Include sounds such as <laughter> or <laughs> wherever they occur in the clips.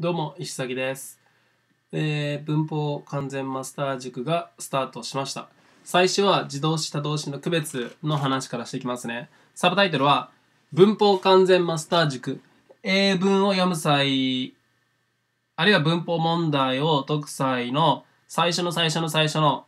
どうも石崎です、えー、文法完全マスター塾がスタートしました最初は自動詞他動詞の区別の話からしていきますねサブタイトルは文法完全マスター塾英文を読む際あるいは文法問題を解く際の最初の最初の最初の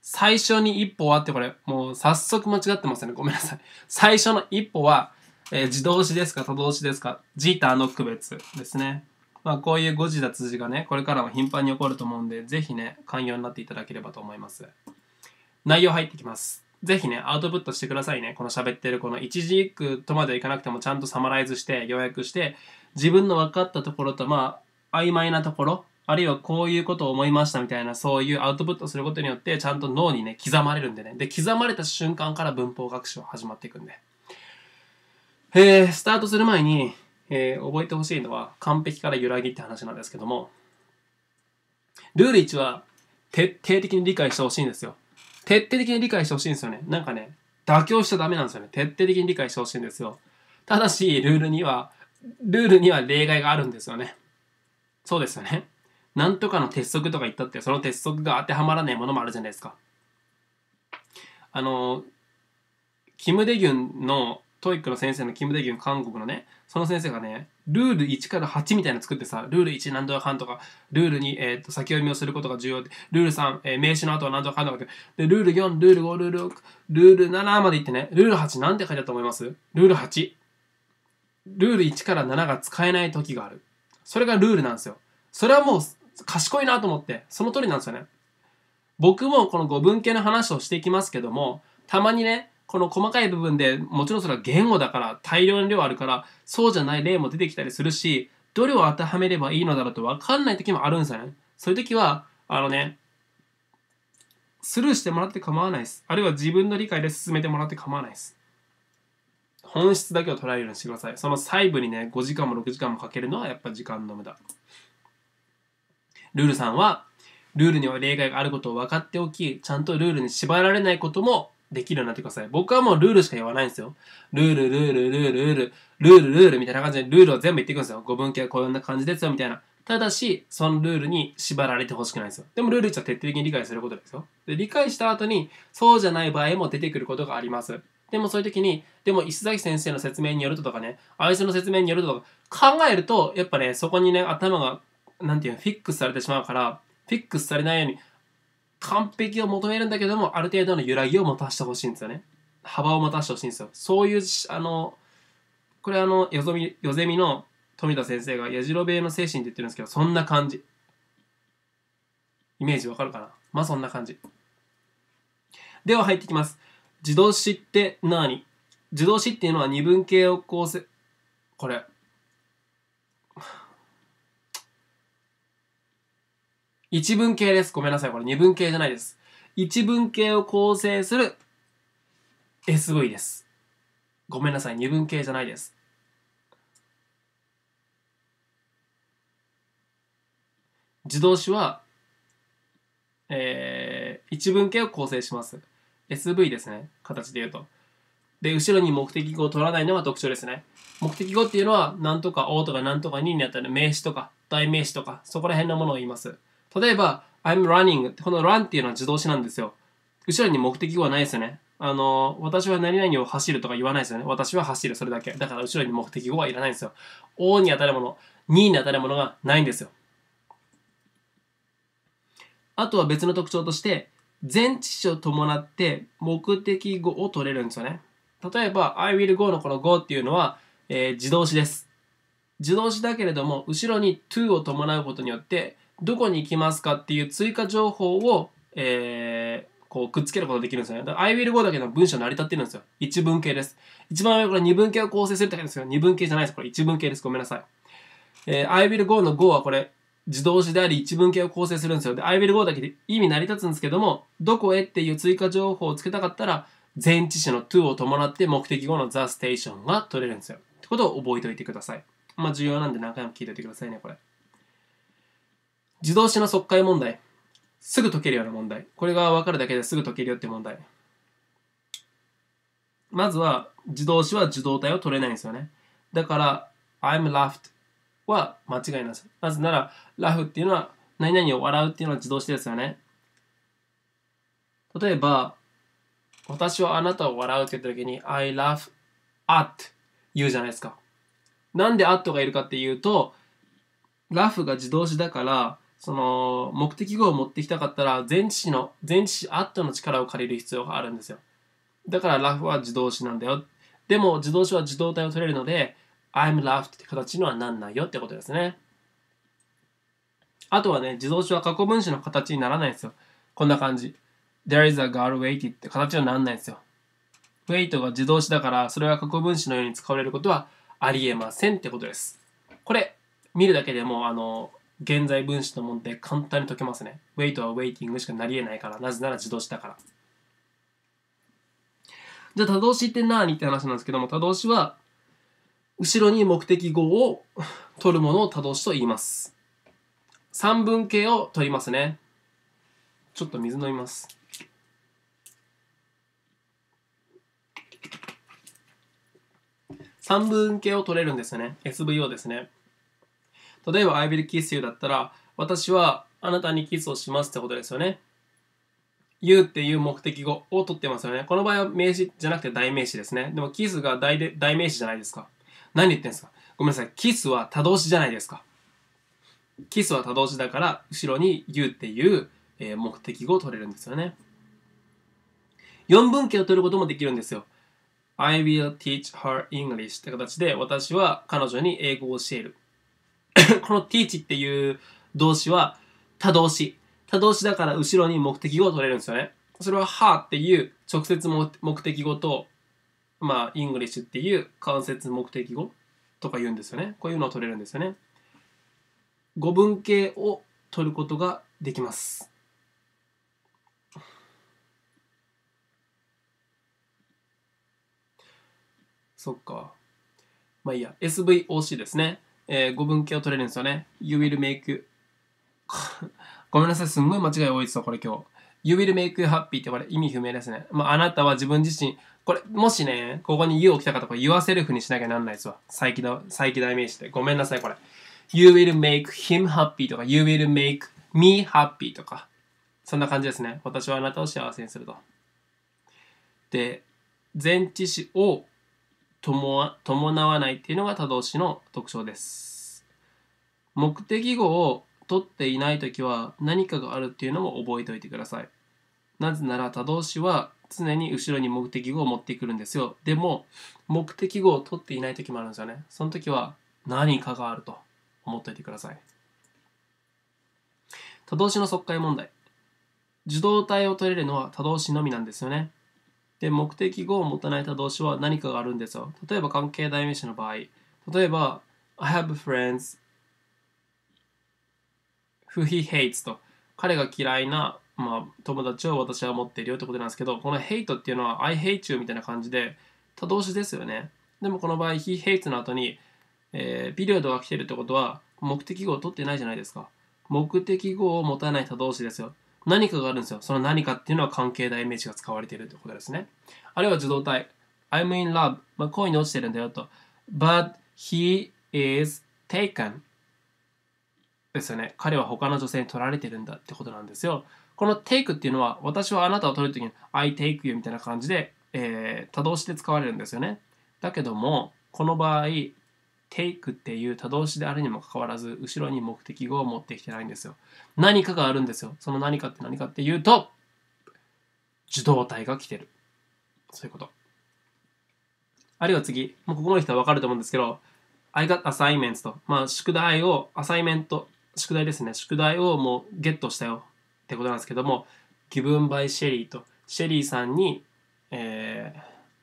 最初に一歩はってこれ、もう早速間違ってますね。ごめんなさい。最初の一歩は、えー、自動詞ですか、多動詞ですか、ジーターの区別ですね。まあ、こういう誤字脱字がね、これからも頻繁に起こると思うんで、ぜひね、寛容になっていただければと思います。内容入ってきます。ぜひね、アウトプットしてくださいね。この喋ってる、この一字一句とまではいかなくても、ちゃんとサマライズして、要約して、自分の分かったところと、まあ、曖昧なところ、あるいはこういうことを思いましたみたいな、そういうアウトプットすることによって、ちゃんと脳にね、刻まれるんでね。で、刻まれた瞬間から文法学習は始まっていくんで。えー、スタートする前に、えー、覚えてほしいのは完璧から揺らぎって話なんですけども、ルール1は徹底的に理解してほしいんですよ。徹底的に理解してほしいんですよね。なんかね、妥協しちゃダメなんですよね。徹底的に理解してほしいんですよ。ただし、ルールには、ルールには例外があるんですよね。そうですよね。なんとかの鉄則とか言ったって、その鉄則が当てはまらないものもあるじゃないですか。あの、キム・デギュンの、トイックの先生のキム・デギュン、韓国のね、その先生がね、ルール1から8みたいなの作ってさ、ルール1何度はかんとか、ルール2、えー、と先読みをすることが重要で、ルール3、えー、名詞の後は何度はかんとかっで、ルール4、ルール5、ルール6、ルール7までいってね、ルール8なんて書いてあると思いますルール8。ルール1から7が使えない時がある。それがルールなんですよ。それはもう賢いなと思って、その通りなんですよね。僕もこの語文系の話をしていきますけども、たまにね、この細かい部分でもちろんそれは言語だから大量の量あるからそうじゃない例も出てきたりするしどれを当てはめればいいのだろうと分かんない時もあるんですよねそういう時はあのねスルーしてもらって構わないですあるいは自分の理解で進めてもらって構わないです本質だけを捉えるようにしてくださいその細部にね5時間も6時間もかけるのはやっぱ時間の無駄ルールさんはルールには例外があることを分かっておきちゃんとルールに縛られないこともできるようになってください。僕はもうルールしか言わないんですよ。ルール、ルール、ルール、ルール、ルール、ルールみたいな感じでルールを全部言っていくんですよ。語文系はこんな感じですよ、みたいな。ただし、そのルールに縛られてほしくないですよ。でもルール一徹底的に理解することですよ。で、理解した後に、そうじゃない場合も出てくることがあります。でもそういう時に、でも石崎先生の説明によるととかね、相手の説明によるととか、考えると、やっぱね、そこにね、頭が、なんていうの、フィックスされてしまうから、フィックスされないように、完璧を求めるんだけども、ある程度の揺らぎを持たせてほしいんですよね。幅を持たせてほしいんですよ。そういう、あの、これあの、よぞみ、よぜみの富田先生が、やじろべえの精神って言ってるんですけど、そんな感じ。イメージわかるかなまあそんな感じ。では入ってきます。自動詞って何自動詞っていうのは二分形を構成、これ、一文系です。ごめんなさい。これ二文系じゃないです。一文系を構成する SV です。ごめんなさい。二文系じゃないです。自動詞は、えー、一文系を構成します。SV ですね。形で言うと。で、後ろに目的語を取らないのが特徴ですね。目的語っていうのは、何とか、おとか、何とか、ににあったり、名詞とか、代名詞とか、そこら辺のものを言います。例えば、I'm running ってこの run っていうのは自動詞なんですよ。後ろに目的語はないですよね。あの、私は何々を走るとか言わないですよね。私は走る、それだけ。だから後ろに目的語はいらないんですよ。O に当たるもの、2に当たるものがないんですよ。あとは別の特徴として、前置詞を伴って目的語を取れるんですよね。例えば、I will go のこの go っていうのは、えー、自動詞です。自動詞だけれども、後ろに to を伴うことによって、どこに行きますかっていう追加情報を、えー、こうくっつけることができるんですよね。だ I will go だけの文章成り立ってるんですよ。一文系です。一番上これ二文系を構成するだけですよ。二文系じゃないです。これ一文系です。ごめんなさい。えー、I will go の go はこれ自動詞であり一文系を構成するんですよ。で、I will go だけで意味成り立つんですけども、どこへっていう追加情報をつけたかったら、前置詞の to を伴って目的語の the station が取れるんですよ。ってことを覚えておいてください。まあ重要なんで何回も聞いておいてくださいね、これ。自動詞の即解問題。すぐ解けるような問題。これが分かるだけですぐ解けるよって問題。まずは、自動詞は受動体を取れないんですよね。だから、I'm laughed は間違いないです。なぜなら、laugh っていうのは、何々を笑うっていうのは自動詞ですよね。例えば、私はあなたを笑うって言った時に、I laugh at 言うじゃないですか。なんで at がいるかっていうと、ラフが自動詞だから、その目的語を持ってきたかったら前置詞の前置詞アットの力を借りる必要があるんですよだからラフは自動詞なんだよでも自動詞は自動体を取れるので I'm laughed って形にはなんないよってことですねあとはね自動詞は過去分詞の形にならないですよこんな感じ There is a girl waited って形にはなんないですよ wait が自動詞だからそれは過去分詞のように使われることはありえませんってことですこれ見るだけでもあの現在分子の問題簡単に解けますね。wait は waiting しかなり得ないから。なぜなら自動詞だから。じゃあ、多動詞って何って話なんですけども、多動詞は、後ろに目的語を取るものを多動詞と言います。三分形を取りますね。ちょっと水飲みます。三分形を取れるんですよね。SVO ですね。例えば、I will kiss you だったら、私はあなたにキスをしますってことですよね。you っていう目的語を取ってますよね。この場合は名詞じゃなくて代名詞ですね。でもキスが代で代名詞じゃないですか。何言ってんですかごめんなさい。キスは多動詞じゃないですか。キスは多動詞だから、後ろに you っていう目的語を取れるんですよね。四分形を取ることもできるんですよ。I will teach her English って形で、私は彼女に英語を教える。<coughs> この teach っていう動詞は他動詞。他動詞だから後ろに目的語を取れるんですよね。それは h a っていう直接目的語と、まあ、イングリッシュっていう間接目的語とか言うんですよね。こういうのを取れるんですよね。語文形を取ることができます。そっか。まあいいや。SVOC ですね。えー、語文系を取れるんですよね。You will make <laughs> ごめんなさい、すんごい間違い多いですよ、これ今日。You will make you happy ってこれ意味不明ですね。まあ、あなたは自分自身、これ、もしね、ここに you を来た方、これ yourself にしなきゃなんないですわ。再起動、再起動イメージで。ごめんなさい、これ。You will make him happy とか、You will make me happy とか。そんな感じですね。私はあなたを幸せにすると。で、前置詞を伴わないっていうのが他動詞の特徴です。目的語を取っていない時は何かがあるっていうのも覚えておいてください。なぜなら他動詞は常に後ろに目的語を持ってくるんですよ。でも目的語を取っていない時もあるんですよね。その時は何かがあると思っておいてください。他動詞の即解問題。受動体を取れるのは他動詞のみなんですよね。で、目的語を持たない他動詞は何かがあるんですよ。例えば関係代名詞の場合、例えば、I have friends who he hates と、彼が嫌いな、まあ、友達を私は持っているよってことなんですけど、この hate っていうのは I hate you みたいな感じで他動詞ですよね。でもこの場合、he hates の後に、えー、ピリオドが来てるってことは目的語を取ってないじゃないですか。目的語を持たない他動詞ですよ。何かがあるんですよ。その何かっていうのは関係代名詞が使われているということですね。あるいは受動体。I'm in love. まあ、恋に落ちてるんだよと。But he is taken. ですよね。彼は他の女性に取られてるんだってことなんですよ。この take っていうのは、私はあなたを取るときに I take you みたいな感じで、えー、多動詞で使われるんですよね。だけども、この場合、take っていう多動詞であるにもかかわらず、後ろに目的語を持ってきてないんですよ。何かがあるんですよ。その何かって何かっていうと、受動体が来てる。そういうこと。あるいは次、もうここまで来たらわかると思うんですけど、I got assignments と、まあ、宿題を、アサイメント、宿題ですね、宿題をもうゲットしたよってことなんですけども、given by Sherry と、シェリーさんに、え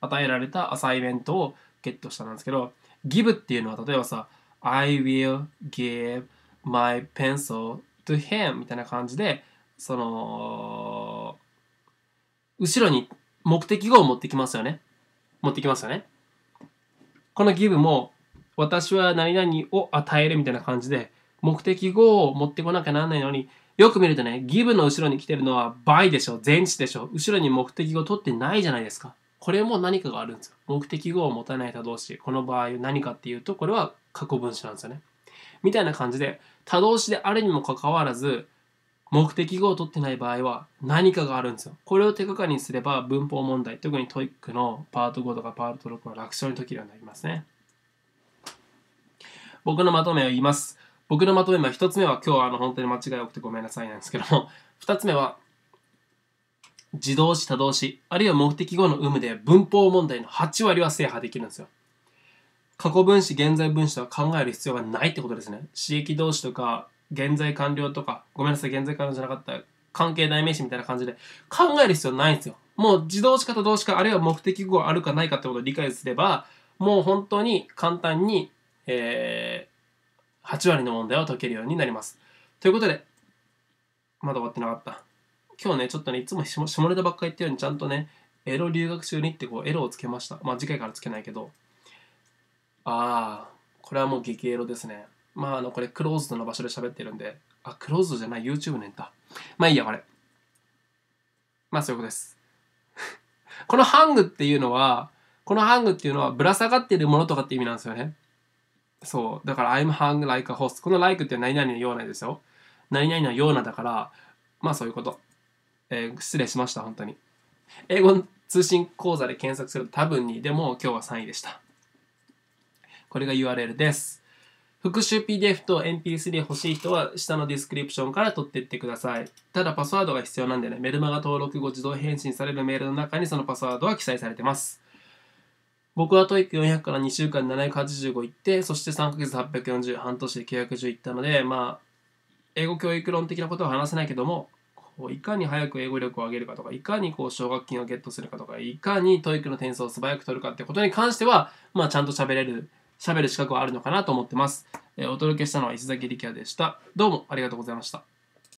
ー、与えられたアサイメントをゲットしたんですけど、give っていうのは例えばさ I will give my pencil to him みたいな感じでその後ろに目的語を持ってきますよね持ってきますよねこの give も私は何々を与えるみたいな感じで目的語を持ってこなきゃなんないのによく見るとね give の後ろに来てるのは by でしょ前置でしょ後ろに目的語取ってないじゃないですかこれも何かがあるんですよ。目的語を持たない他動詞。この場合何かっていうと、これは過去分詞なんですよね。みたいな感じで、他動詞であるにもかかわらず、目的語を取ってない場合は何かがあるんですよ。これを手がかりにすれば文法問題、特にトイックのパート5とかパート6の楽勝に解けるようになりますね。僕のまとめを言います。僕のまとめは一つ目は今日はあの本当に間違い多くてごめんなさいなんですけども、二つ目は自動詞、多動詞、あるいは目的語の有無で文法問題の8割は制覇できるんですよ。過去分詞、現在分詞とは考える必要がないってことですね。刺激動詞とか、現在完了とか、ごめんなさい、現在完了じゃなかった、関係代名詞みたいな感じで考える必要ないんですよ。もう自動詞か多動詞か、あるいは目的語があるかないかってことを理解すれば、もう本当に簡単に、えー、8割の問題を解けるようになります。ということで、まだ終わってなかった。今日ね、ちょっとね、いつも下ネタばっかり言ってるように、ちゃんとね、エロ留学中にってこう、エロをつけました。まあ、次回からつけないけど。ああ、これはもう激エロですね。まあ、あの、これ、クローズドの場所で喋ってるんで、あ、クローズドじゃない、YouTube ねんまあいいや、これ。まあ、そういうことです。<laughs> このハングっていうのは、このハングっていうのは、ぶら下がってるものとかって意味なんですよね。そう。だから、I'm hung like a h o s t この like って何々のようなですよ。何々のようなだから、まあそういうこと。えー、失礼しました、本当に。英語通信講座で検索すると多分に、でも今日は3位でした。これが URL です。復習 PDF と MP3 欲しい人は下のディスクリプションから取っていってください。ただパスワードが必要なんでね、メルマガ登録後自動返信されるメールの中にそのパスワードは記載されてます。僕は TOEIC400 から2週間で785行って、そして3ヶ月840、半年で910行ったので、まあ、英語教育論的なことは話せないけども、いかに早く英語力を上げるかとか、いかにこう奨学金をゲットするかとか、いかに TOEIC の点数を素早く取るかってことに関しては、まあ、ちゃんと喋れる、喋る資格はあるのかなと思ってます。えー、お届けしたのは石崎力也でした。どうもありがとうございました。